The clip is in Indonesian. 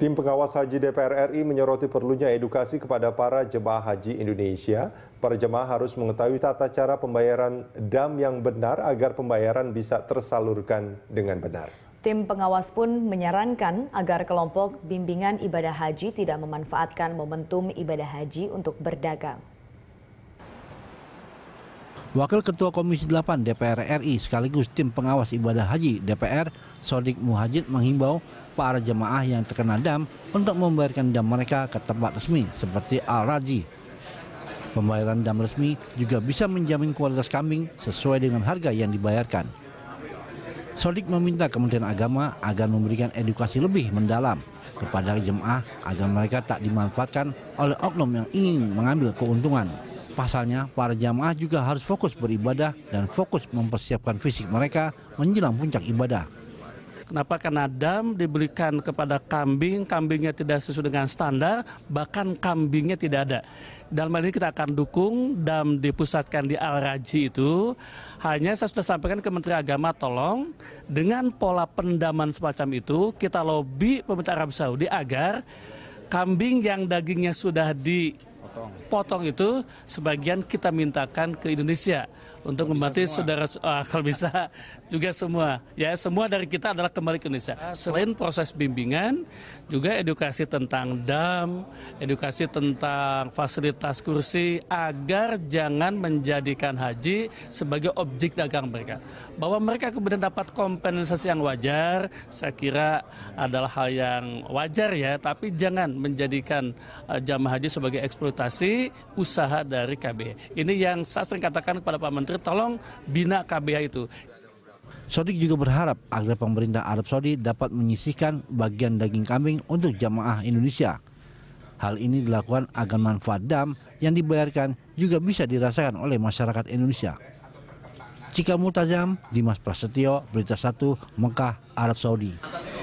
Tim pengawas haji DPR RI menyoroti perlunya edukasi kepada para jemaah haji Indonesia. Para jemaah harus mengetahui tata cara pembayaran dam yang benar agar pembayaran bisa tersalurkan dengan benar. Tim pengawas pun menyarankan agar kelompok bimbingan ibadah haji tidak memanfaatkan momentum ibadah haji untuk berdagang. Wakil Ketua Komisi 8 DPR RI sekaligus tim pengawas ibadah haji DPR, Sodik Muhajid menghimbau para jemaah yang terkena dam untuk membayarkan dam mereka ke tempat resmi seperti Al-Raji. Pembayaran dam resmi juga bisa menjamin kualitas kambing sesuai dengan harga yang dibayarkan. Sodik meminta Kementerian Agama agar memberikan edukasi lebih mendalam kepada jemaah agar mereka tak dimanfaatkan oleh oknum yang ingin mengambil keuntungan. Pasalnya, para jamaah juga harus fokus beribadah dan fokus mempersiapkan fisik mereka menjelang puncak ibadah. Kenapa? Karena dam diberikan kepada kambing, kambingnya tidak sesuai dengan standar, bahkan kambingnya tidak ada. Dalam hal ini kita akan dukung dam dipusatkan di Al-Raji itu. Hanya saya sudah sampaikan ke Menteri Agama, tolong dengan pola pendaman semacam itu, kita lobby pemerintah Arab Saudi agar kambing yang dagingnya sudah di potong. potong itu sebagian kita mintakan ke Indonesia untuk membantu saudara uh, kalau bisa juga semua ya semua dari kita adalah kembali ke Indonesia ah, selain proses bimbingan juga edukasi tentang dam edukasi tentang fasilitas kursi agar jangan menjadikan haji sebagai objek dagang mereka bahwa mereka kemudian dapat kompensasi yang wajar saya kira adalah hal yang wajar ya tapi jangan menjadikan uh, jamaah haji sebagai eksplosif mengeksploitasi usaha dari KBH. Ini yang saya sering katakan kepada Pak Menteri, tolong bina KBH itu. Sodik juga berharap agar pemerintah Arab Saudi dapat menyisihkan bagian daging kambing untuk jamaah Indonesia. Hal ini dilakukan agar manfaat dam yang dibayarkan juga bisa dirasakan oleh masyarakat Indonesia. Cika Multazam, Dimas Prasetyo, Berita 1, Mekah, Arab Saudi.